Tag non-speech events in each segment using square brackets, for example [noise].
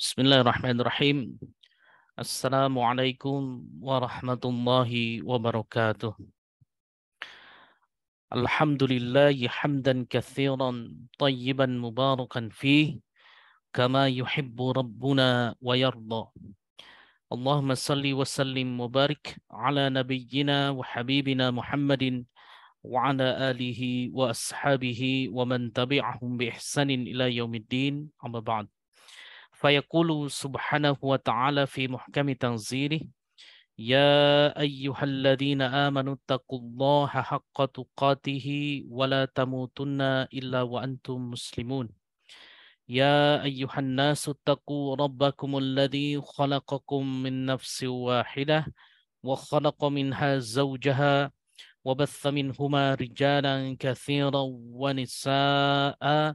بسم الله الرحمن الرحيم السلام عليكم ورحمة الله وبركاته الحمد لله حمدا كثيرا طيبا مباركا فيه كما يحب ربنا ويرضى اللهم صل وسلم وبارك على نبينا وحبيبنا محمد وعلى آله وأصحابه ومن تبعهم بإحسان إلى يوم الدين أما بعد فيقول سبحانه وتعالى في محكم تنزيله يا أيها الذين آمنوا اتقوا الله حق تقاته ولا تموتن إلا وأنتم مسلمون يا أيها الناس اتقوا ربكم الذي خلقكم من نفس واحدة وخلق منها زوجها وبث منهما رجالا كثيرا ونساء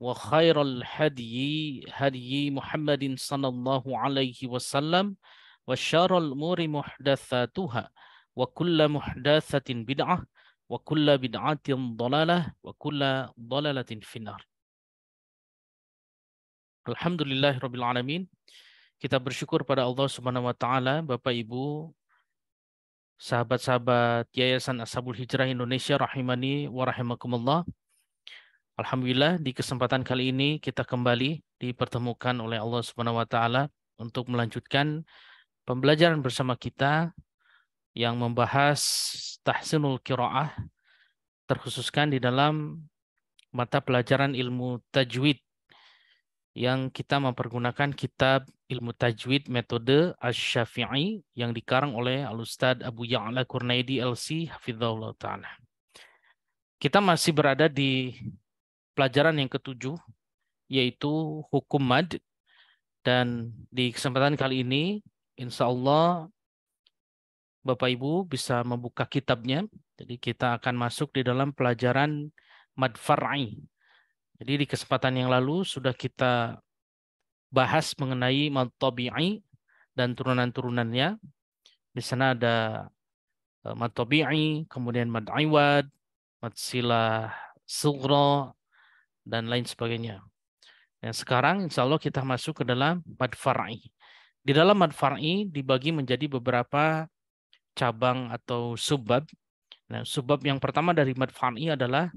وخير الهدي هدي محمد صلى الله عليه وسلم وشر الأمور محدثاتها وكل محدثة بدعة وكل بدعة ضلالة وكل ضلالة في النار الحمد لله رب العالمين Kita bersyukur pada Allah Subhanahu wa taala, Bapak Ibu, sahabat-sahabat Yayasan Ashabul Hijrah Indonesia rahimani wa rahimakumullah. Alhamdulillah di kesempatan kali ini kita kembali dipertemukan oleh Allah Subhanahu wa taala untuk melanjutkan pembelajaran bersama kita yang membahas tahsinul qiraah terkhususkan di dalam mata pelajaran ilmu tajwid yang kita mempergunakan kitab ilmu tajwid metode Asy-Syafi'i yang dikarang oleh Al-Ustaz Abu Ya'la Kurnaidi LC hafizahullah taala. Kita masih berada di pelajaran yang ketujuh, yaitu hukum mad. Dan di kesempatan kali ini, insya Allah Bapak Ibu bisa membuka kitabnya. Jadi kita akan masuk di dalam pelajaran mad farai Jadi di kesempatan yang lalu sudah kita bahas mengenai mad tabi'i dan turunan-turunannya. Di sana ada eh, mad tabi'i, kemudian mad iwad, mad silah sughra, dan lain sebagainya. Nah, sekarang insya Allah kita masuk ke dalam mad far'i. Di dalam mad far'i dibagi menjadi beberapa cabang atau subbab. Nah, subbab yang pertama dari mad far'i adalah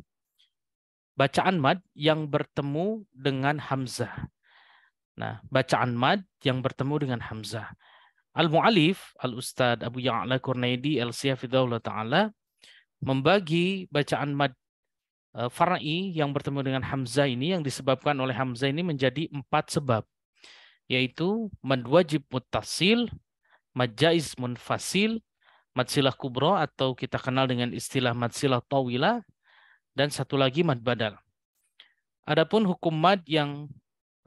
bacaan mad yang bertemu dengan hamzah. Nah, bacaan mad yang bertemu dengan hamzah. Al-Mu'alif, al Ustad Abu Ya'la Kurnaidi, al Ta'ala, membagi bacaan mad Eh, Farai yang bertemu dengan hamzah ini yang disebabkan oleh hamzah ini menjadi empat sebab yaitu madwajib mutasil, muttasil, munfasil, madsilah kubro atau kita kenal dengan istilah matsilah tawila dan satu lagi mad badal. Adapun hukum mad yang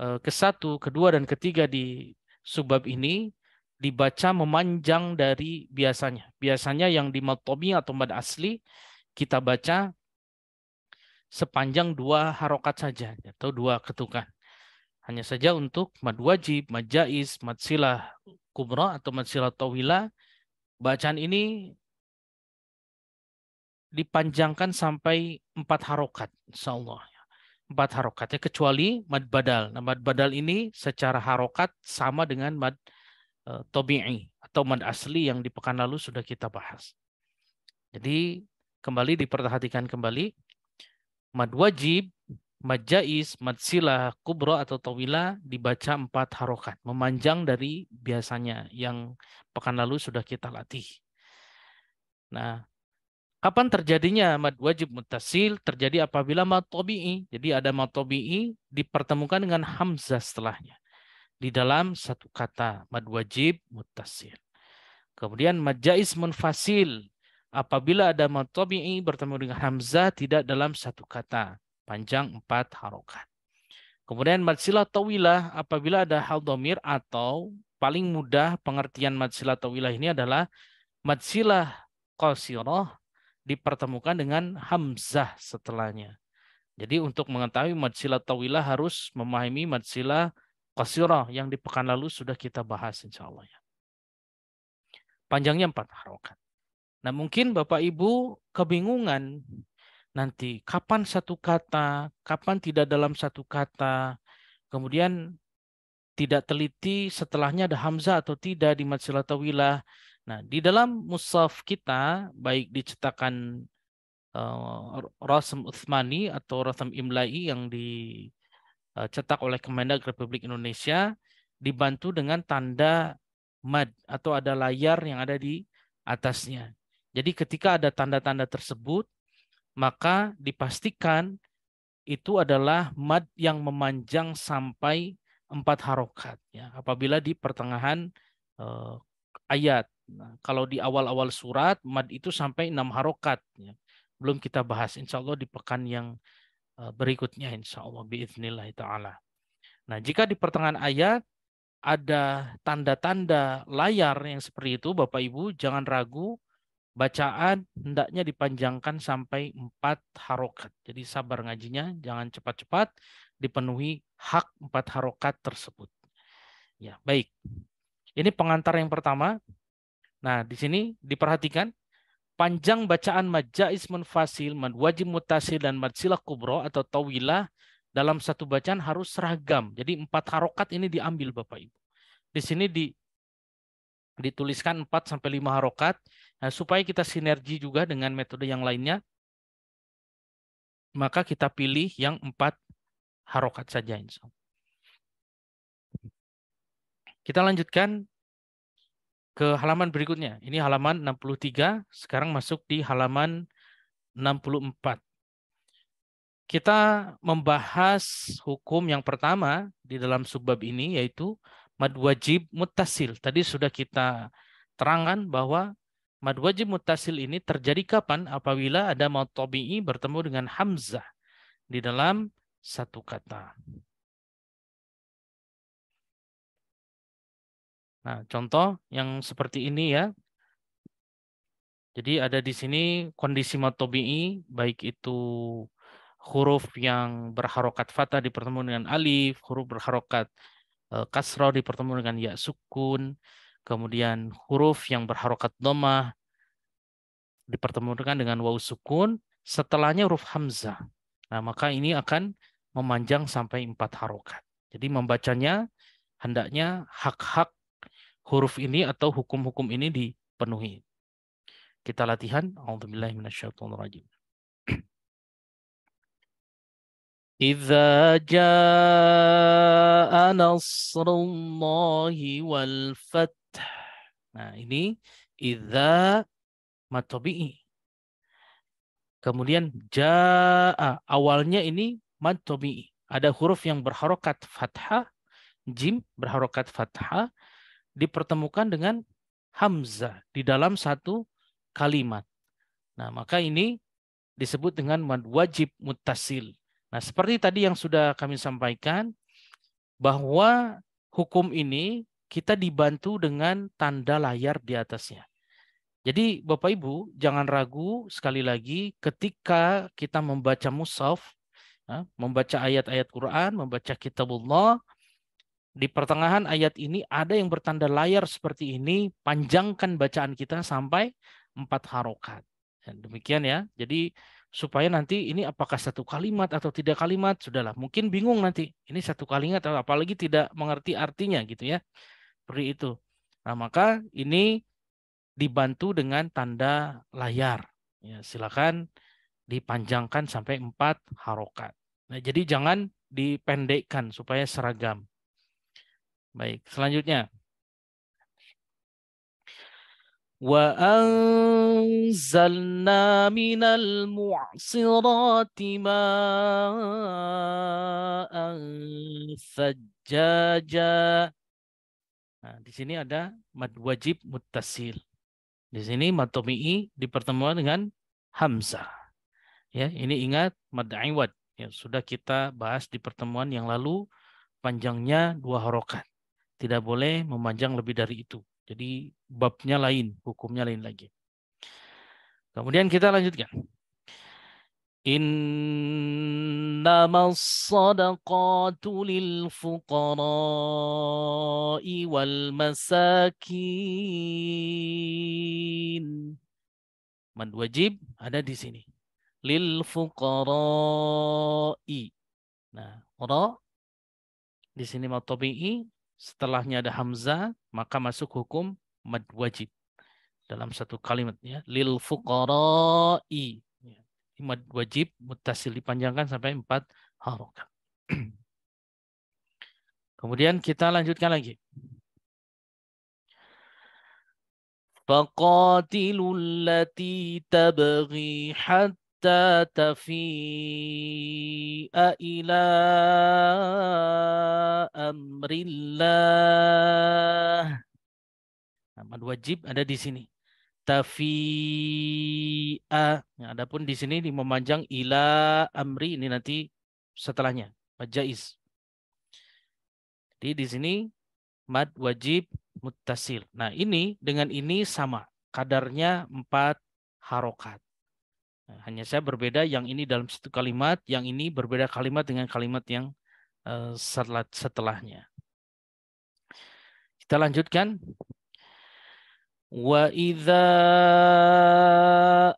eh, ke satu, kedua dan ketiga di subbab ini dibaca memanjang dari biasanya. Biasanya yang di mad atau mad asli kita baca sepanjang dua harokat saja atau dua ketukan. Hanya saja untuk mad wajib, mad jaiz, mad silah kubra atau mad silah tawila, bacaan ini dipanjangkan sampai empat harokat. Insyaallah empat harokatnya kecuali mad badal. Nah, mad badal ini secara harokat sama dengan mad e, tobi'i atau mad asli yang di pekan lalu sudah kita bahas. Jadi kembali diperhatikan kembali Mad wajib, mad jais, mad silah, kubro atau tawila dibaca empat harokat. Memanjang dari biasanya yang pekan lalu sudah kita latih. Nah, kapan terjadinya mad wajib mutasil? Terjadi apabila mad tobi'i. Jadi ada mad tobi'i dipertemukan dengan hamzah setelahnya. Di dalam satu kata mad wajib mutasil. Kemudian mad jais munfasil apabila ada mad bertemu dengan hamzah tidak dalam satu kata panjang empat harokat. Kemudian matsila tawilah apabila ada hal domir atau paling mudah pengertian matsila tawilah ini adalah matsila qasiroh dipertemukan dengan hamzah setelahnya. Jadi untuk mengetahui matsila tawilah harus memahami matsila qasiroh yang di pekan lalu sudah kita bahas insya Allah ya. Panjangnya empat harokat. Nah mungkin Bapak Ibu kebingungan nanti kapan satu kata, kapan tidak dalam satu kata, kemudian tidak teliti setelahnya ada hamzah atau tidak di matsilah tawilah. Nah, di dalam mushaf kita baik dicetakan cetakan uh, Rasam Utsmani atau Rasam Imlai yang dicetak eh, oleh Kemendag Republik Indonesia dibantu dengan tanda mad atau ada layar yang ada di atasnya. Jadi ketika ada tanda-tanda tersebut, maka dipastikan itu adalah mad yang memanjang sampai empat harokat. Ya, apabila di pertengahan eh, ayat. Nah, kalau di awal-awal surat, mad itu sampai enam harokat. Ya. Belum kita bahas. Insya Allah di pekan yang eh, berikutnya, insya Allah. Biiznillah ta'ala. Nah, jika di pertengahan ayat, ada tanda-tanda layar yang seperti itu, Bapak Ibu, jangan ragu bacaan hendaknya dipanjangkan sampai empat harokat. Jadi sabar ngajinya, jangan cepat-cepat, dipenuhi hak empat harokat tersebut. Ya, baik. Ini pengantar yang pertama. Nah, di sini diperhatikan panjang bacaan majais munfasil, wajib mutasil dan madsilah kubro atau tawilah dalam satu bacaan harus seragam. Jadi empat harokat ini diambil Bapak Ibu. Di sini di, dituliskan empat sampai lima harokat Nah, supaya kita sinergi juga dengan metode yang lainnya, maka kita pilih yang empat harokat saja. Kita lanjutkan ke halaman berikutnya. Ini halaman 63, sekarang masuk di halaman 64. Kita membahas hukum yang pertama di dalam subbab ini yaitu mad wajib mutasil. Tadi sudah kita terangkan bahwa Mad wajib mutasil ini terjadi kapan? Apabila ada mau tobi'i bertemu dengan hamzah di dalam satu kata. Nah, contoh yang seperti ini ya. Jadi ada di sini kondisi matobi'i, baik itu huruf yang berharokat fatah dipertemukan dengan alif, huruf berharokat eh, kasroh dipertemukan dengan ya sukun, kemudian huruf yang berharokat domah dipertemukan dengan waw sukun, setelahnya huruf hamzah. Nah, maka ini akan memanjang sampai empat harokat. Jadi membacanya hendaknya hak-hak huruf ini atau hukum-hukum ini dipenuhi. Kita latihan. Alhamdulillahirobbilalamin. إذا جاء نصر الله والفتح Nah, ini idza matobi'i. Kemudian jaa awalnya ini matobi'i. Ada huruf yang berharokat fathah, jim berharokat fathah dipertemukan dengan hamzah di dalam satu kalimat. Nah, maka ini disebut dengan mad wajib mutasil. Nah, seperti tadi yang sudah kami sampaikan bahwa hukum ini kita dibantu dengan tanda layar di atasnya. Jadi Bapak Ibu jangan ragu sekali lagi ketika kita membaca mushaf, ya, membaca ayat-ayat Quran, membaca kitabullah, di pertengahan ayat ini ada yang bertanda layar seperti ini, panjangkan bacaan kita sampai empat harokat. Ya, demikian ya. Jadi supaya nanti ini apakah satu kalimat atau tidak kalimat, sudahlah. Mungkin bingung nanti. Ini satu kalimat atau apalagi tidak mengerti artinya gitu ya seperti itu. Nah, maka ini dibantu dengan tanda layar. Ya, silakan dipanjangkan sampai empat harokat. Nah, jadi jangan dipendekkan supaya seragam. Baik, selanjutnya. Wa anzalna minal mu'sirati ma'an Nah, di sini ada mad wajib mutasil Di sini mad tomi'i dipertemukan dengan hamzah. Ya, ini ingat mad iwad yang sudah kita bahas di pertemuan yang lalu panjangnya dua harokat. Tidak boleh memanjang lebih dari itu. Jadi babnya lain, hukumnya lain lagi. Kemudian kita lanjutkan. إنما الصدقات للفقراء والمساكين من wajib ada di sini lil fuqara'i nah qara di sini matobi'i setelahnya ada hamzah maka masuk hukum mad wajib dalam satu kalimatnya. lil fuqara'i wajib mutasil dipanjangkan sampai empat harokat. [clears throat] Kemudian kita lanjutkan lagi. فقاتلوا التي تبغي hatta tafi'a ila amrillah. Amal wajib ada di sini tafi'a. Nah, adapun di sini memanjang ila amri ini nanti setelahnya majais. Jadi di sini mad wajib muttasil. Nah, ini dengan ini sama. Kadarnya empat harokat. Nah, hanya saya berbeda yang ini dalam satu kalimat, yang ini berbeda kalimat dengan kalimat yang uh, eh, setelah, setelahnya. Kita lanjutkan. وإذا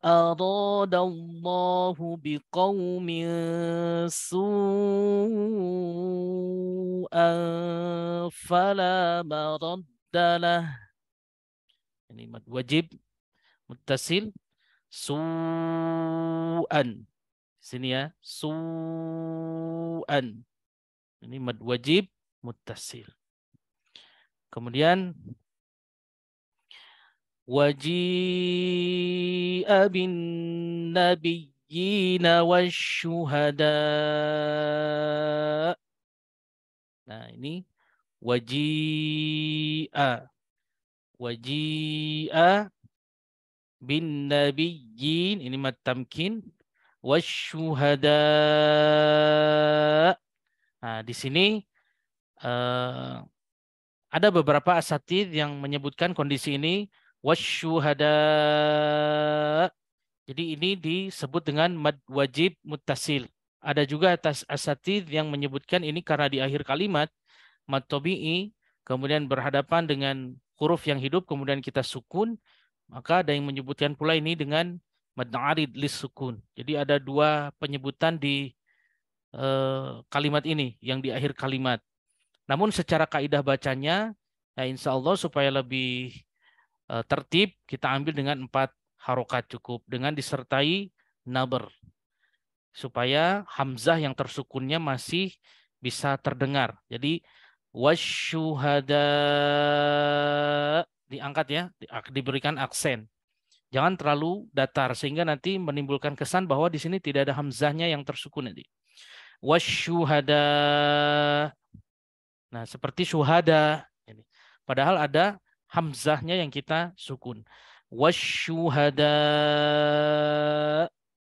أراد الله بقوم سوءا فلا مرد له ini mad wajib muttasil su'an sini ya su'an ini mad wajib kemudian وجيء بالنبيين والشهداء Nah ini waji'a waji'a bin nabiyyin ini mat tamkin wasyuhada nah di sini uh, ada beberapa asatid yang menyebutkan kondisi ini wasyuhada. Jadi ini disebut dengan mad wajib mutasil. Ada juga atas asatid yang menyebutkan ini karena di akhir kalimat mad tobi'i kemudian berhadapan dengan huruf yang hidup kemudian kita sukun maka ada yang menyebutkan pula ini dengan mad arid lis sukun. Jadi ada dua penyebutan di eh, kalimat ini yang di akhir kalimat. Namun secara kaidah bacanya ya insya Allah supaya lebih Eh, tertib kita ambil dengan empat harokat cukup dengan disertai nabar supaya hamzah yang tersukunnya masih bisa terdengar. Jadi wasyuhada diangkat ya, diberikan aksen. Jangan terlalu datar sehingga nanti menimbulkan kesan bahwa di sini tidak ada hamzahnya yang tersukun nanti. Wasyuhada. Nah, seperti syuhada. Padahal ada hamzahnya yang kita sukun. Wasyuhada.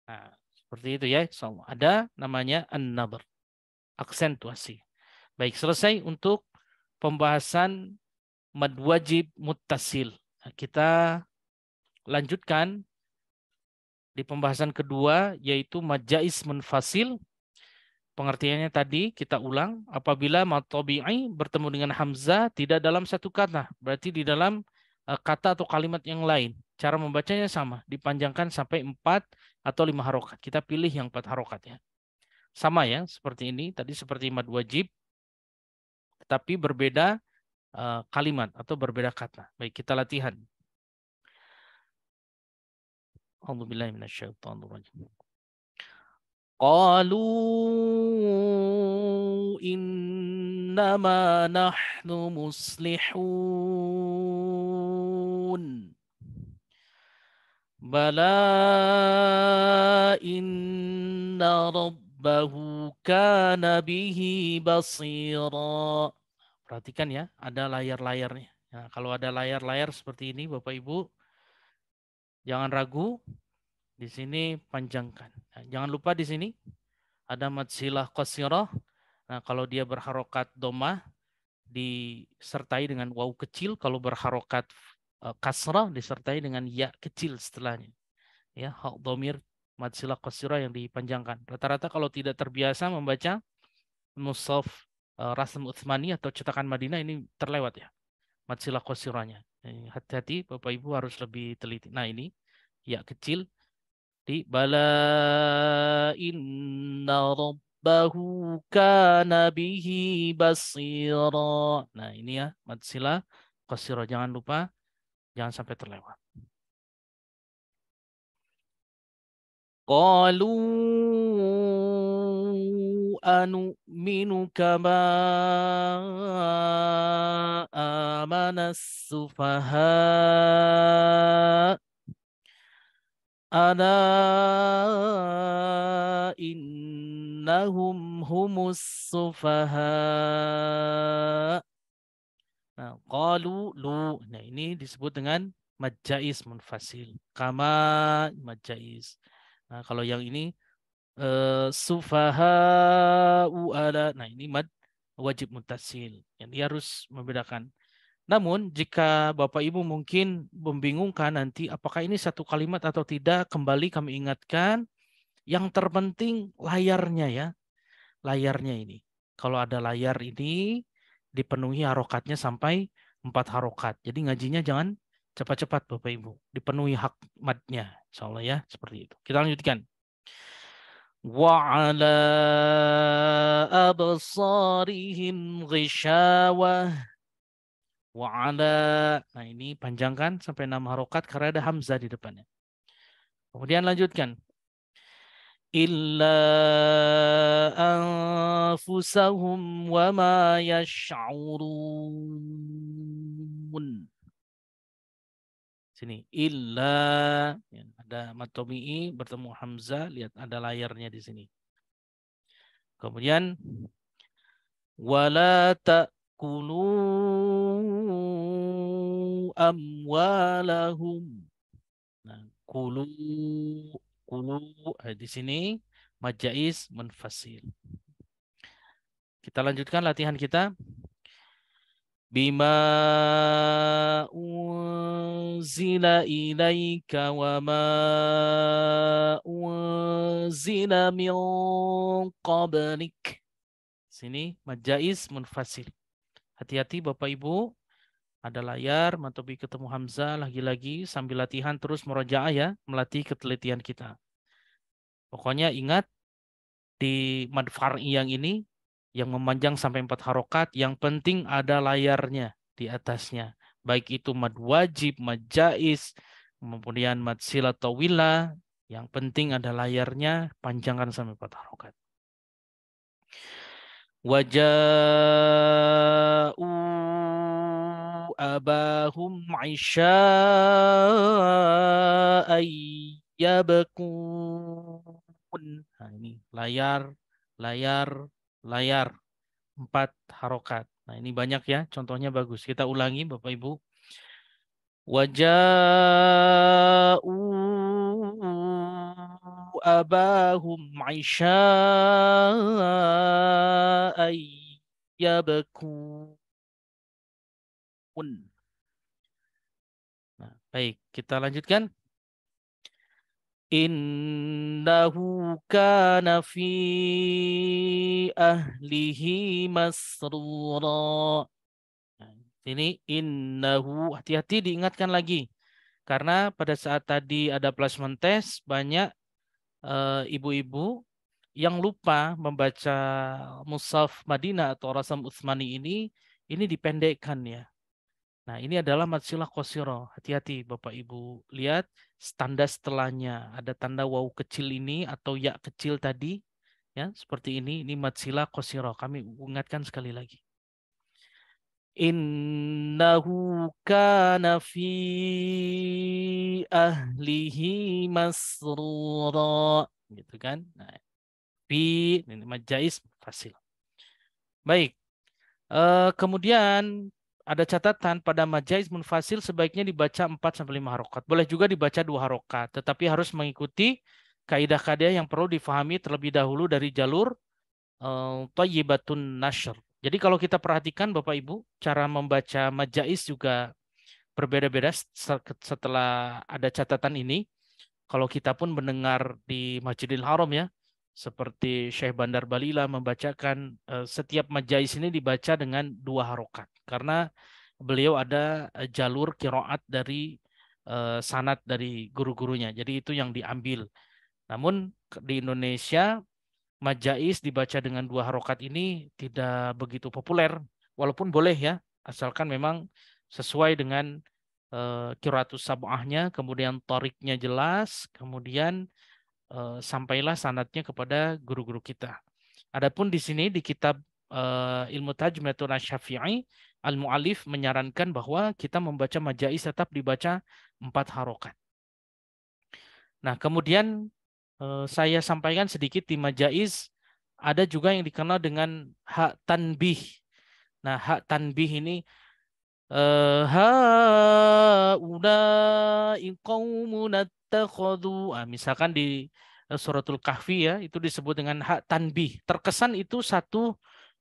Nah, seperti itu ya. Insyaallah. Ada namanya an-nabr. Aksentuasi. Baik, selesai untuk pembahasan mad wajib muttasil. Nah, kita lanjutkan di pembahasan kedua yaitu majais munfasil Pengertiannya tadi kita ulang, apabila matobi'i bertemu dengan hamzah tidak dalam satu kata, berarti di dalam eh, kata atau kalimat yang lain. Cara membacanya sama, dipanjangkan sampai empat atau lima harokat. Kita pilih yang empat harokat ya. Sama ya, seperti ini. Tadi seperti mad wajib, tapi berbeda eh, kalimat atau berbeda kata. Baik, kita latihan. Alhamdulillah قالوا إنما نحن مصلحون بلى إن ربه كان به بصيرا Perhatikan ya, ada layar-layarnya. Nah, kalau ada layar-layar seperti ini, Bapak Ibu, jangan ragu, di sini panjangkan. Nah, jangan lupa di sini ada mad silah qasirah. Nah, kalau dia berharokat domah disertai dengan waw kecil, kalau berharokat e, kasrah disertai dengan ya kecil setelahnya. Ya, hak domir mad silah qasirah yang dipanjangkan. Rata-rata kalau tidak terbiasa membaca musaf Rasul e, Rasm Utsmani atau cetakan Madinah ini terlewat ya. Mad silah qasirahnya. Hati-hati Bapak Ibu harus lebih teliti. Nah, ini ya kecil di bala inna rabbahu kana bihi basira. Nah, ini ya mad sila qasira. Jangan lupa jangan sampai terlewat. anu minu kama amanas sufaha' ala innahum humus sufaha. Nah, qalu lu. Nah, ini disebut dengan majais munfasil. Kama majais. Nah, kalau yang ini uh, eh، sufaha ala. Nah, ini mad wajib mutasil. Yang harus membedakan namun jika Bapak Ibu mungkin membingungkan nanti apakah ini satu kalimat atau tidak, kembali kami ingatkan yang terpenting layarnya ya. Layarnya ini. Kalau ada layar ini dipenuhi harokatnya sampai empat harokat. Jadi ngajinya jangan cepat-cepat Bapak Ibu. Dipenuhi hakmatnya, matnya. Insya ya seperti itu. Kita lanjutkan. وعلى absarihim Wa ala. Nah ini panjangkan sampai enam harokat karena ada hamzah di depannya. Kemudian lanjutkan. Illa anfusahum wa ma yash'urun. Sini. Illa. Ya, ada matomi'i bertemu hamzah. Lihat ada layarnya di sini. Kemudian wala ta' kulu amwalahum. Nah, kulu kulu eh, di sini majais menfasil. Kita lanjutkan latihan kita. Bima unzila ilaika wa ma unzila min qablik. Sini majais munfasil. Hati-hati Bapak Ibu, ada layar, Matobi ketemu Hamzah lagi-lagi sambil latihan terus merojaah ya, melatih ketelitian kita. Pokoknya ingat di madfar'i yang ini, yang memanjang sampai empat harokat, yang penting ada layarnya di atasnya. Baik itu mad wajib, mad jais, kemudian mad silatawila, yang penting ada layarnya, panjangkan sampai empat harokat. وجاءوا أباهم عشاء يبكون nah, ini layar layar layar empat harokat nah ini banyak ya contohnya bagus kita ulangi bapak ibu wajau أباهم عشاء yabkun. Nah, baik, kita lanjutkan. Innahu kana fi ahlihi masrura. Nah, ini innahu hati-hati diingatkan lagi. Karena pada saat tadi ada placement test banyak Eh, ibu-ibu yang lupa membaca Musaf Madinah atau Rasam Utsmani ini, ini dipendekkan ya. Nah ini adalah matsilah kosiro. Hati-hati Bapak Ibu. Lihat standar setelahnya. Ada tanda wau kecil ini atau ya kecil tadi. ya Seperti ini, ini matsilah kosiro. Kami ingatkan sekali lagi. Innahu kana fi ahlihi masrura. Gitu kan? Nah, fi ini majais fasil. Baik. Uh, kemudian ada catatan pada majais munfasil sebaiknya dibaca 4 sampai 5 harokat. Boleh juga dibaca dua harokat, tetapi harus mengikuti kaidah-kaidah yang perlu difahami terlebih dahulu dari jalur uh, tayyibatun nashr jadi kalau kita perhatikan Bapak Ibu, cara membaca majais juga berbeda-beda setelah ada catatan ini. Kalau kita pun mendengar di Masjidil Haram ya, seperti Syekh Bandar Balila membacakan eh, setiap majais ini dibaca dengan dua harokat karena beliau ada eh, jalur kiroat dari eh, sanat dari guru-gurunya jadi itu yang diambil namun di Indonesia majais dibaca dengan dua harokat ini tidak begitu populer, walaupun boleh ya, asalkan memang sesuai dengan e, kiratus sabahnya, kemudian toriknya jelas, kemudian e, sampailah sanatnya kepada guru-guru kita. Adapun di sini di kitab e, ilmu tajmatun syafi'i, Al-Mu'alif menyarankan bahwa kita membaca majais tetap dibaca empat harokat. Nah, kemudian Eh, saya sampaikan sedikit di majais ada juga yang dikenal dengan hak tanbih. Nah, hak tanbih ini eh, haula nata ah, misalkan di eh, suratul kahfi ya itu disebut dengan hak tanbih terkesan itu satu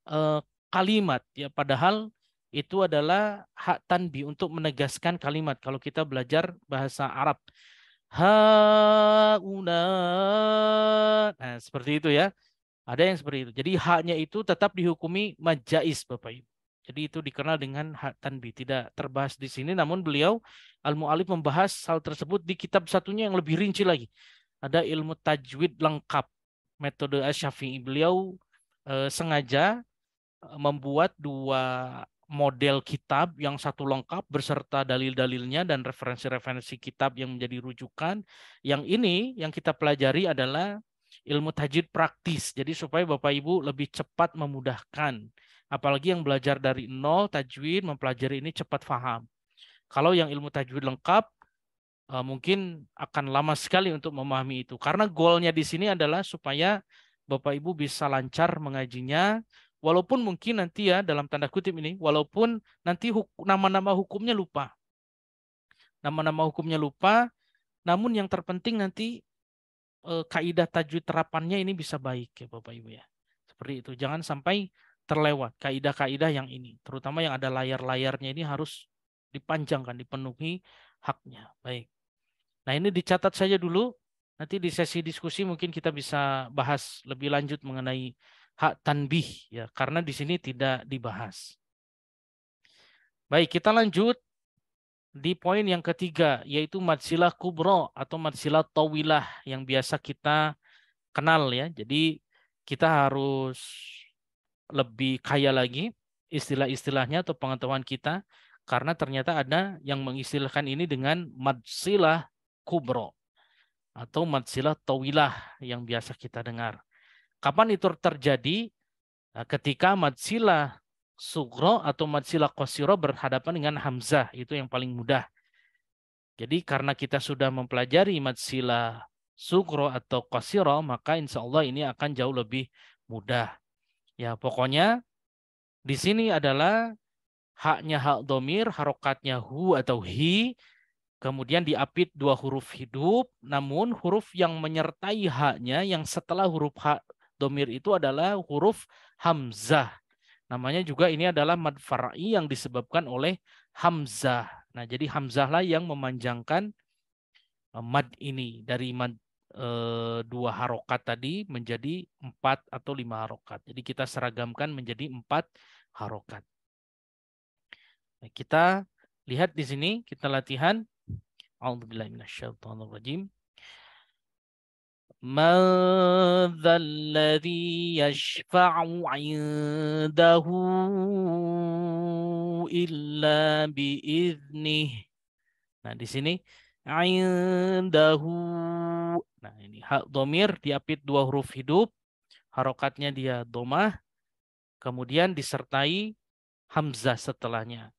uh, kalimat ya padahal itu adalah hak tanbih untuk menegaskan kalimat kalau kita belajar bahasa Arab hauna. Nah, seperti itu ya. Ada yang seperti itu. Jadi haknya itu tetap dihukumi majais Bapak Ibu. Jadi itu dikenal dengan hak tanbi. Tidak terbahas di sini namun beliau al-mu'alif membahas hal tersebut di kitab satunya yang lebih rinci lagi. Ada ilmu tajwid lengkap metode Asyafi'i. Beliau eh, sengaja eh, membuat dua model kitab yang satu lengkap berserta dalil-dalilnya dan referensi-referensi kitab yang menjadi rujukan. Yang ini yang kita pelajari adalah ilmu tajwid praktis. Jadi supaya Bapak Ibu lebih cepat memudahkan. Apalagi yang belajar dari nol tajwid mempelajari ini cepat faham Kalau yang ilmu tajwid lengkap eh, mungkin akan lama sekali untuk memahami itu. Karena goalnya di sini adalah supaya Bapak Ibu bisa lancar mengajinya, walaupun mungkin nanti ya dalam tanda kutip ini walaupun nanti nama-nama hukumnya lupa nama-nama hukumnya lupa namun yang terpenting nanti e, kaidah tajwid terapannya ini bisa baik ya Bapak Ibu ya seperti itu jangan sampai terlewat kaidah-kaidah yang ini terutama yang ada layar-layarnya ini harus dipanjangkan dipenuhi haknya baik nah ini dicatat saja dulu nanti di sesi diskusi mungkin kita bisa bahas lebih lanjut mengenai hak tanbih ya karena di sini tidak dibahas. Baik, kita lanjut di poin yang ketiga yaitu madsilah kubro atau madsilah tawilah yang biasa kita kenal ya. Jadi kita harus lebih kaya lagi istilah-istilahnya atau pengetahuan kita karena ternyata ada yang mengistilahkan ini dengan madsilah kubro atau madsilah tawilah yang biasa kita dengar. Kapan itu terjadi? Nah, ketika madsila sugro atau madsila kosiro berhadapan dengan hamzah. Itu yang paling mudah. Jadi karena kita sudah mempelajari madsila sugro atau kosiro, maka insya Allah ini akan jauh lebih mudah. Ya pokoknya di sini adalah haknya hak domir, harokatnya hu atau hi, Kemudian diapit dua huruf hidup, namun huruf yang menyertai haknya yang setelah huruf hak Domir itu adalah huruf hamzah. Namanya juga ini adalah mad far'i yang disebabkan oleh hamzah. Nah, jadi hamzahlah yang memanjangkan eh, mad ini dari mad e, dua harokat tadi menjadi empat atau lima harokat. Jadi kita seragamkan menjadi empat harokat. Nah, kita lihat di sini kita latihan. A'udzubillahiminasyaitonirrajim. من الذي يشفع عنده إلا بإذنه nah di sini indahu nah ini hak domir diapit dua huruf hidup harokatnya dia domah kemudian disertai hamzah setelahnya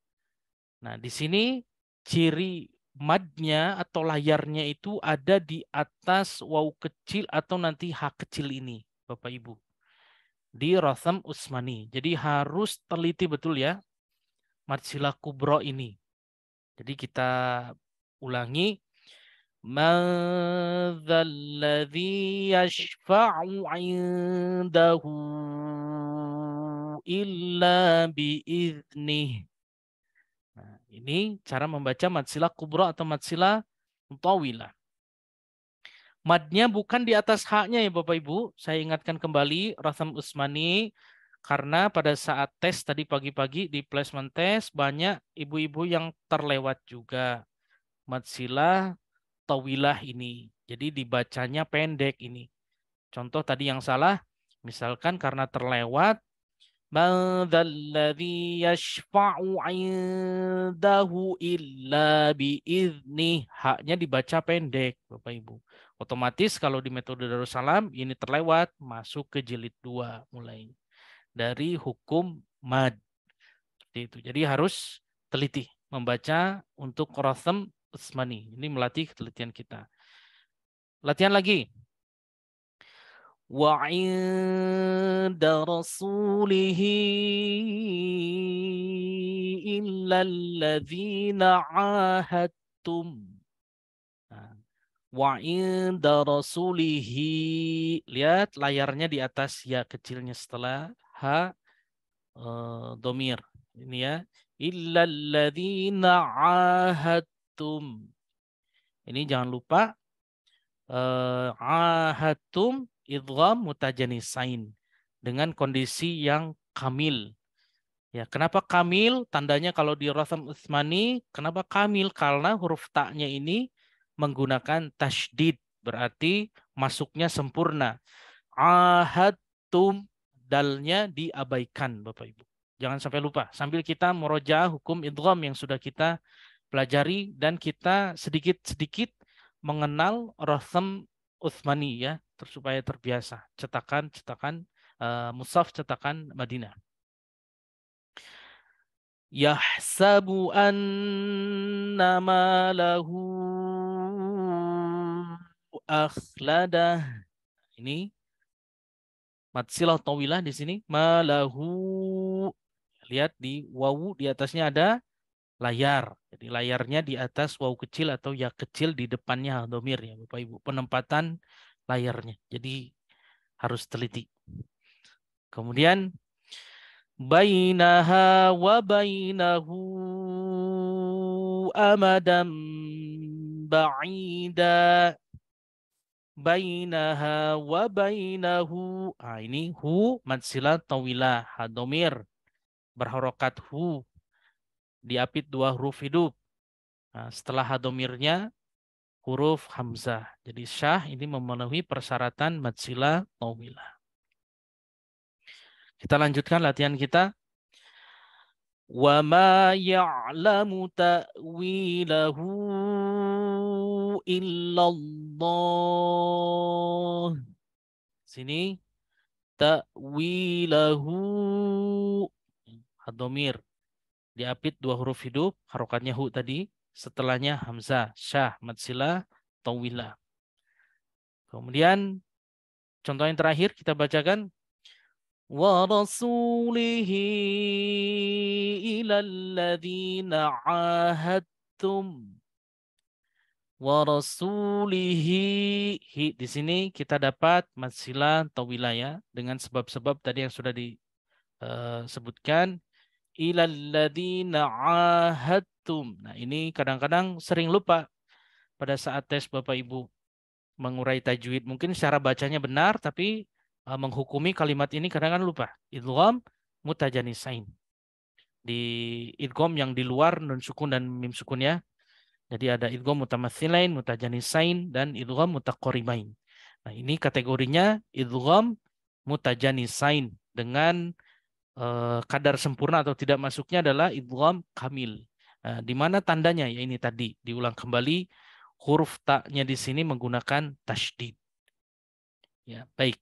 nah di sini ciri madnya atau layarnya itu ada di atas waw kecil atau nanti h kecil ini, Bapak Ibu. Di Rotham Usmani. Jadi harus teliti betul ya Marsila Kubro ini. Jadi kita ulangi. Madzalladzi yashfa'u 'indahu illa biiznih. Ini cara membaca matsila kubro atau matsila mutawila. Madnya bukan di atas haknya ya Bapak Ibu. Saya ingatkan kembali Ratham Usmani karena pada saat tes tadi pagi-pagi di placement test banyak ibu-ibu yang terlewat juga matsilah tawilah ini. Jadi dibacanya pendek ini. Contoh tadi yang salah, misalkan karena terlewat من ذا الذي يشفع عنده إلا بإذنه haknya dibaca pendek Bapak Ibu otomatis kalau di metode Darussalam ini terlewat masuk ke jilid 2 mulai dari hukum mad itu jadi harus teliti membaca untuk Quratham usmani. ini melatih ketelitian kita latihan lagi وعند رسوله إلا الذين عاهدتم وعند رسوله lihat layarnya di atas ya kecilnya setelah ha uh, domir ini ya illa alladzina ahadtum ini jangan lupa uh, e, ahadtum idgham mutajanisain dengan kondisi yang kamil. Ya, kenapa kamil? Tandanya kalau di Rasam Utsmani, kenapa kamil? Karena huruf taknya ini menggunakan tasdid berarti masuknya sempurna. Ahadtum dalnya diabaikan, Bapak Ibu. Jangan sampai lupa. Sambil kita meroja hukum idgham yang sudah kita pelajari dan kita sedikit-sedikit mengenal Rasam Utsmani ya, terus supaya terbiasa cetakan cetakan uh, musaf cetakan Madinah yahsabu anna lahu akhladah ini mat silah tawilah di sini malahu lihat di wawu di atasnya ada layar. Jadi layarnya di atas wau kecil atau ya kecil di depannya domir ya Bapak Ibu. Penempatan layarnya. Jadi harus teliti. Kemudian bainaha wa bainahu amadam ba'ida bainaha wa bainahu ah ini hu madsila tawila hadomir berharokat hu diapit dua huruf hidup nah, setelah hadomirnya huruf hamzah. Jadi syah ini memenuhi persyaratan matsila tawila. Kita lanjutkan latihan kita. Wa ma ya'lamu إِلَّا illallah. Sini تَأْوِيلَهُ hadomir. Diapit dua huruf hidup, harokatnya hu tadi setelahnya hamzah, syah, matsila, tawila. Kemudian contoh yang terakhir kita bacakan ورسوله إلى الذين عاهدتم ورسوله di sini kita dapat matsila atau ya dengan sebab-sebab tadi yang sudah disebutkan eh, ilal ladzina ahad Nah, ini kadang-kadang sering lupa pada saat tes Bapak Ibu mengurai tajwid. Mungkin secara bacanya benar tapi eh, menghukumi kalimat ini kadang-kadang kan lupa. Idgham mutajanisain. Di idgham yang di luar nun sukun dan mim sukunnya Jadi ada idgham mutamatsilain, mutajanisain dan idgham mutaqaribain. Nah, ini kategorinya idgham mutajanisain dengan eh, kadar sempurna atau tidak masuknya adalah idgham kamil. Eh, di mana tandanya? Ya ini tadi diulang kembali huruf taknya di sini menggunakan tasdid Ya, baik.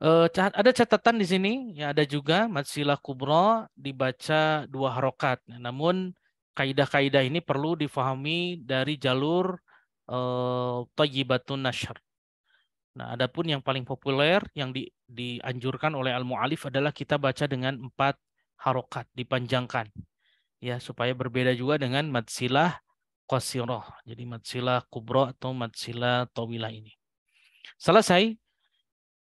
E, ada catatan di sini, ya ada juga matsilah kubro dibaca dua harokat. Nah, namun kaidah-kaidah ini perlu difahami dari jalur e, eh, tajibatun nashr. Nah, adapun yang paling populer yang di, dianjurkan oleh al-mu'alif adalah kita baca dengan empat harokat dipanjangkan ya supaya berbeda juga dengan matsilah qasiroh. Jadi matsilah kubro atau matsilah towila ini. Selesai.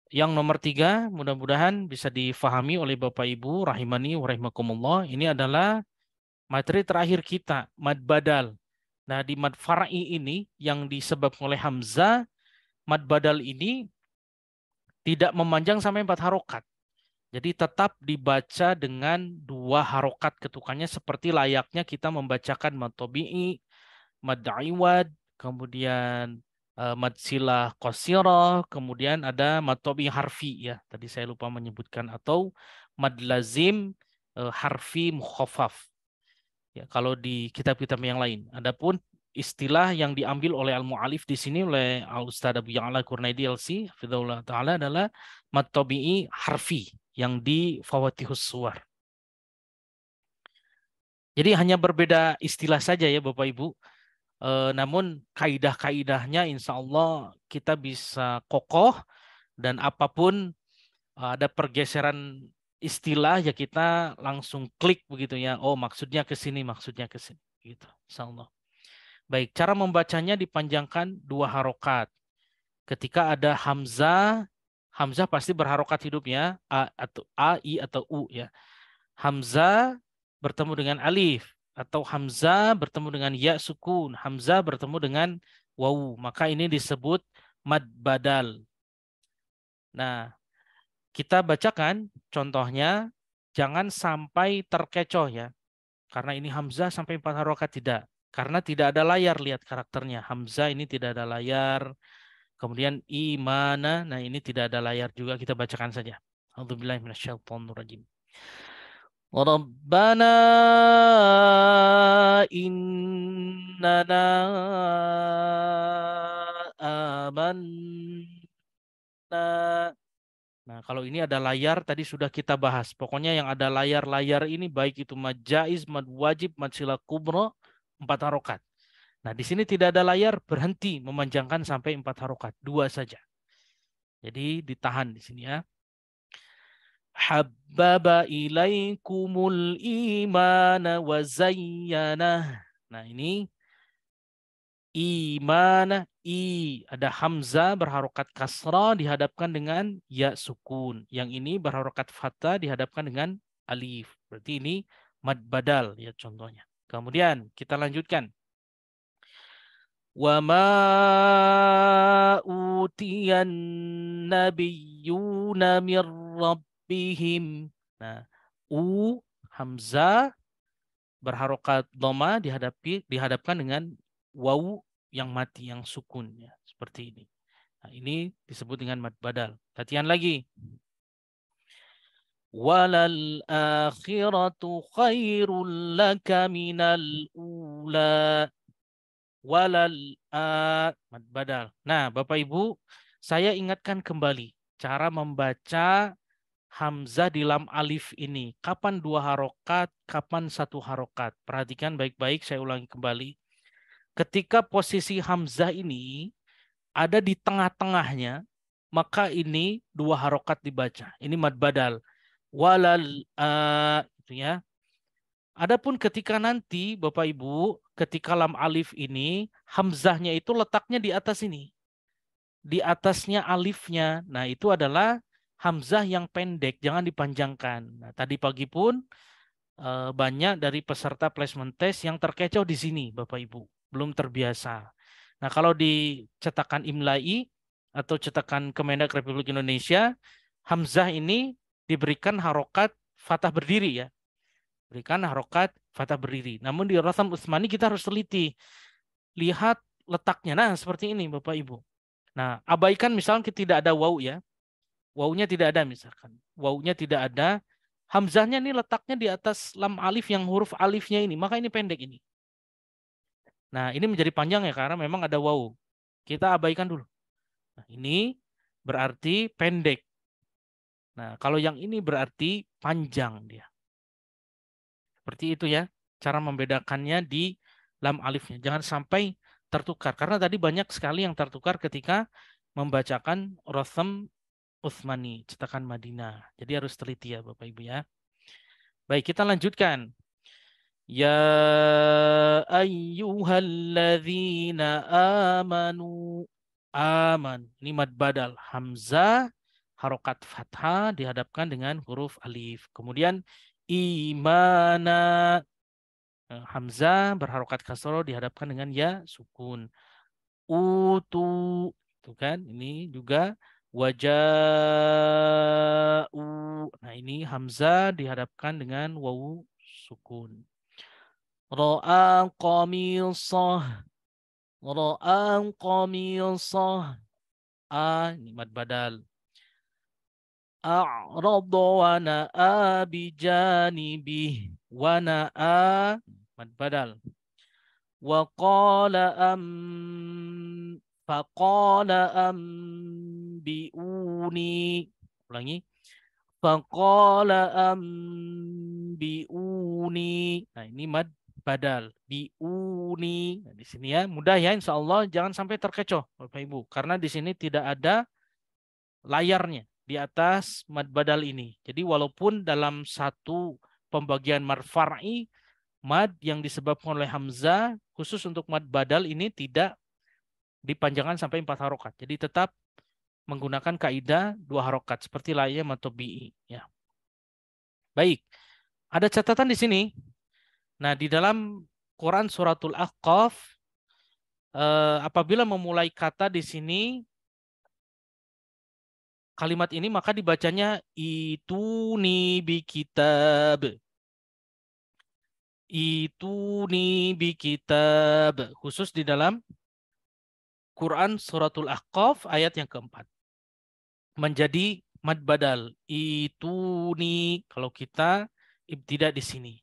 Yang nomor tiga, mudah-mudahan bisa difahami oleh Bapak Ibu, rahimani, warahmatullah Ini adalah materi terakhir kita, mad badal. Nah, di mad fara'i ini yang disebabkan oleh Hamzah, mad badal ini tidak memanjang sampai empat harokat. Jadi tetap dibaca dengan dua harokat ketukannya seperti layaknya kita membacakan matobi'i, mad'iwad, kemudian uh, eh, madsilah kemudian ada matobi harfi ya. Tadi saya lupa menyebutkan atau madlazim lazim eh, harfi mukhafaf. Ya, kalau di kitab-kitab yang lain. Adapun istilah yang diambil oleh al-mu'alif di sini oleh Al Ustaz Abu Ya'la Kurnaidi LC taala adalah matobi'i harfi yang di Fawatihus Suwar. Jadi hanya berbeda istilah saja ya Bapak Ibu. E, namun kaidah-kaidahnya insya Allah kita bisa kokoh dan apapun eh, ada pergeseran istilah ya kita langsung klik begitu ya. Oh maksudnya ke sini, maksudnya ke sini. Gitu. Insya Allah. Baik, cara membacanya dipanjangkan dua harokat. Ketika ada hamzah Hamzah pasti berharokat hidupnya a atau a i atau u ya. Hamzah bertemu dengan alif atau Hamzah bertemu dengan ya sukun, Hamzah bertemu dengan wau. maka ini disebut mad badal. Nah, kita bacakan contohnya jangan sampai terkecoh ya. Karena ini Hamzah sampai empat harokat tidak. Karena tidak ada layar lihat karakternya. Hamzah ini tidak ada layar. Kemudian imana, nah ini tidak ada layar juga, kita bacakan saja. Alhamdulillah minasyaitonirrajim. ربنا إننا آمنا Nah, kalau ini ada layar tadi sudah kita bahas. Pokoknya yang ada layar-layar ini baik itu majaz, mad wajib, mad sila kubro, empat harokat. Nah, di sini tidak ada layar, berhenti memanjangkan sampai empat harokat, dua saja. Jadi ditahan di sini ya. Habbaba ilaikumul imana wa zayyana. Nah, ini imana i ada hamzah berharokat kasra dihadapkan dengan ya sukun. Yang ini berharokat fatah dihadapkan dengan alif. Berarti ini mad badal ya contohnya. Kemudian kita lanjutkan. وما أوتي النبيون من ربهم nah u hamzah berharokat doma dihadapi dihadapkan dengan wau yang mati yang sukunnya seperti ini nah, ini disebut dengan mad badal latihan lagi walal akhiratu khairul laka minal ula walal mad badal. Nah, Bapak Ibu, saya ingatkan kembali cara membaca hamzah di lam alif ini. Kapan dua harokat, kapan satu harokat. Perhatikan baik-baik, saya ulangi kembali. Ketika posisi hamzah ini ada di tengah-tengahnya, maka ini dua harokat dibaca. Ini mad badal. Walal, uh, itu ya. Adapun ketika nanti Bapak Ibu, ketika lam alif ini hamzahnya itu letaknya di atas ini. Di atasnya alifnya. Nah, itu adalah hamzah yang pendek, jangan dipanjangkan. Nah, tadi pagi pun eh, banyak dari peserta placement test yang terkecoh di sini, Bapak Ibu, belum terbiasa. Nah, kalau di cetakan Imlai atau cetakan Kemendak Republik Indonesia, hamzah ini diberikan harokat fatah berdiri ya berikan harokat fathah berdiri. Namun di rasam Utsmani kita harus teliti. Lihat letaknya. Nah, seperti ini Bapak Ibu. Nah, abaikan misalnya tidak ada wau ya. Wau nya tidak ada misalkan. Wau nya tidak ada. Hamzahnya ini letaknya di atas lam alif yang huruf alifnya ini. Maka ini pendek ini. Nah, ini menjadi panjang ya karena memang ada wau. Kita abaikan dulu. Nah, ini berarti pendek. Nah, kalau yang ini berarti panjang dia. Seperti itu ya, cara membedakannya di lam alifnya. Jangan sampai tertukar. Karena tadi banyak sekali yang tertukar ketika membacakan Rotham Uthmani, cetakan Madinah. Jadi harus teliti ya Bapak Ibu ya. Baik, kita lanjutkan. Ya ayyuhalladzina amanu aman. Ini mad badal hamzah harokat fathah dihadapkan dengan huruf alif. Kemudian imana. Eh, hamzah berharokat kasroh dihadapkan dengan ya sukun. Utu itu kan ini juga wajah u Nah ini hamzah dihadapkan dengan wau sukun. Ra'a qamisah. Ra'a qamisah. A ini mad badal mad badal wa qala am fa qala am bi uni ulangi bi uni nah ini mad badal biuni nah, di sini ya mudah ya insya Allah jangan sampai terkecoh Bapak Ibu karena di sini tidak ada layarnya di atas mad badal ini. Jadi walaupun dalam satu pembagian mad mad yang disebabkan oleh hamzah khusus untuk mad badal ini tidak dipanjangkan sampai empat harokat. Jadi tetap menggunakan kaidah dua harokat seperti layaknya matobi'i. Ya. Baik, ada catatan di sini. Nah, di dalam Quran suratul Ahqaf, eh, apabila memulai kata di sini kalimat ini maka dibacanya itu ni bi kitab. Itu ni bi kitab khusus di dalam Quran suratul Ahqaf ayat yang keempat. Menjadi mad badal itu ni kalau kita tidak di sini.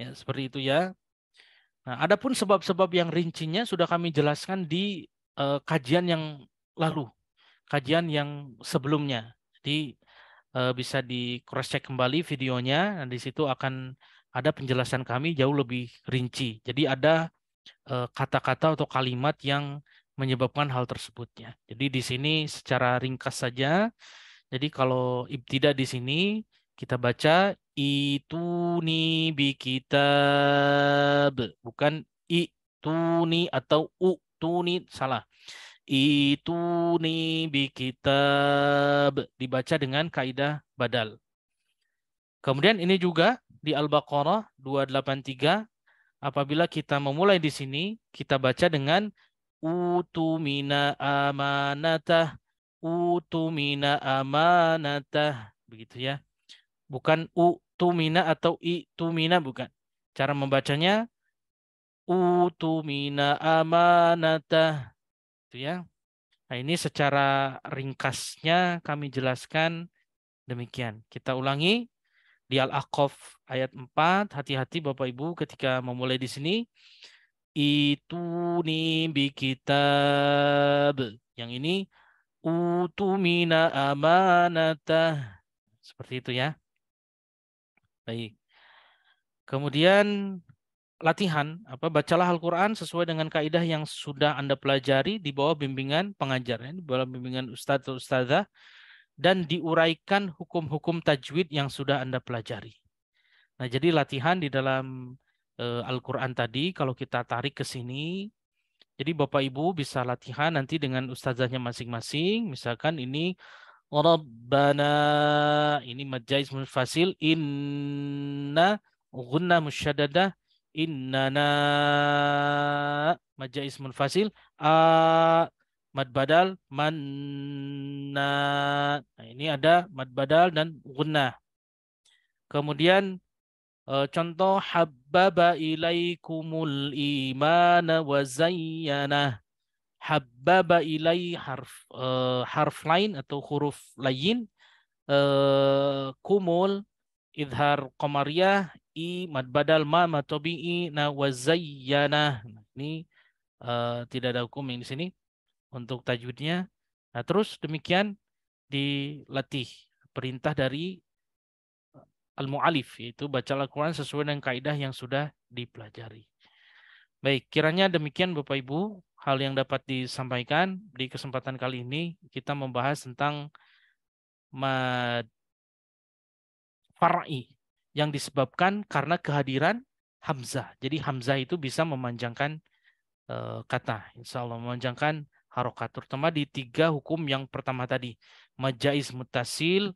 Ya, seperti itu ya. Nah, adapun sebab-sebab yang rincinya sudah kami jelaskan di uh, kajian yang lalu kajian yang sebelumnya. Jadi eh, bisa di cross check kembali videonya dan di situ akan ada penjelasan kami jauh lebih rinci. Jadi ada eh, kata-kata atau kalimat yang menyebabkan hal tersebutnya. Jadi di sini secara ringkas saja. Jadi kalau ibtidak di sini kita baca itu nih bi kita bukan itu nih atau u nih salah itu nih di kita dibaca dengan kaidah badal. Kemudian ini juga di Al-Baqarah 283 apabila kita memulai di sini kita baca dengan utumina amanatah utumina amanatah begitu ya. Bukan utumina atau itumina bukan. Cara membacanya utumina amanatah itu ya. Nah, ini secara ringkasnya kami jelaskan demikian. Kita ulangi di Al-Aqaf ayat 4. Hati-hati Bapak Ibu ketika memulai di sini. Itu bi kitab. Yang ini utumina amanata. Seperti itu ya. Baik. Kemudian latihan apa bacalah Al-Qur'an sesuai dengan kaidah yang sudah Anda pelajari di bawah bimbingan pengajar ya, di bawah bimbingan ustadz atau ustazah dan diuraikan hukum-hukum tajwid yang sudah Anda pelajari. Nah, jadi latihan di dalam e, Al-Qur'an tadi kalau kita tarik ke sini jadi Bapak Ibu bisa latihan nanti dengan ustazahnya masing-masing. Misalkan ini Rabbana ini majais munfasil inna ghunna musyaddadah innana maja ismun fasil a mad badal manna nah, ini ada mad badal dan guna. kemudian e, contoh habbaba ilaikumul imana wa zayyana habbaba ilai harf uh, harf lain atau huruf lain uh, kumul idhar komariah mad badal ma mad tabi'i na wa zayyana. Nah, ini uh, tidak ada hukum yang di sini untuk tajwidnya. Nah, terus demikian dilatih perintah dari eh, al-mu'alif yaitu baca Al-Qur'an sesuai dengan kaidah yang sudah dipelajari. Baik, kiranya demikian Bapak Ibu hal yang dapat disampaikan di kesempatan kali ini kita membahas tentang mad far'i yang disebabkan karena kehadiran Hamzah. Jadi Hamzah itu bisa memanjangkan uh, kata, insya Allah memanjangkan harokat. Terutama di tiga hukum yang pertama tadi, majais mutasil,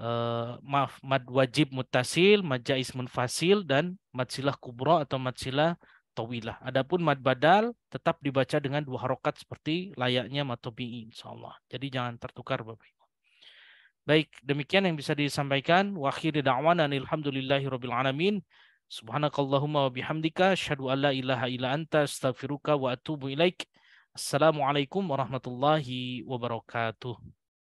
uh, eh, maaf, mad wajib mutasil, majais munfasil, dan madsilah kubro atau madsilah towilah. Adapun mad badal tetap dibaca dengan dua harokat seperti layaknya matobi'i insya Allah. Jadi jangan tertukar Bapak Ibu. Baik, demikian yang bisa disampaikan. Wa akhiri da'wana alhamdulillahi rabbil alamin. Subhanakallahumma wa bihamdika asyhadu an la ilaha illa anta astaghfiruka wa atubu ilaik. Assalamualaikum warahmatullahi wabarakatuh.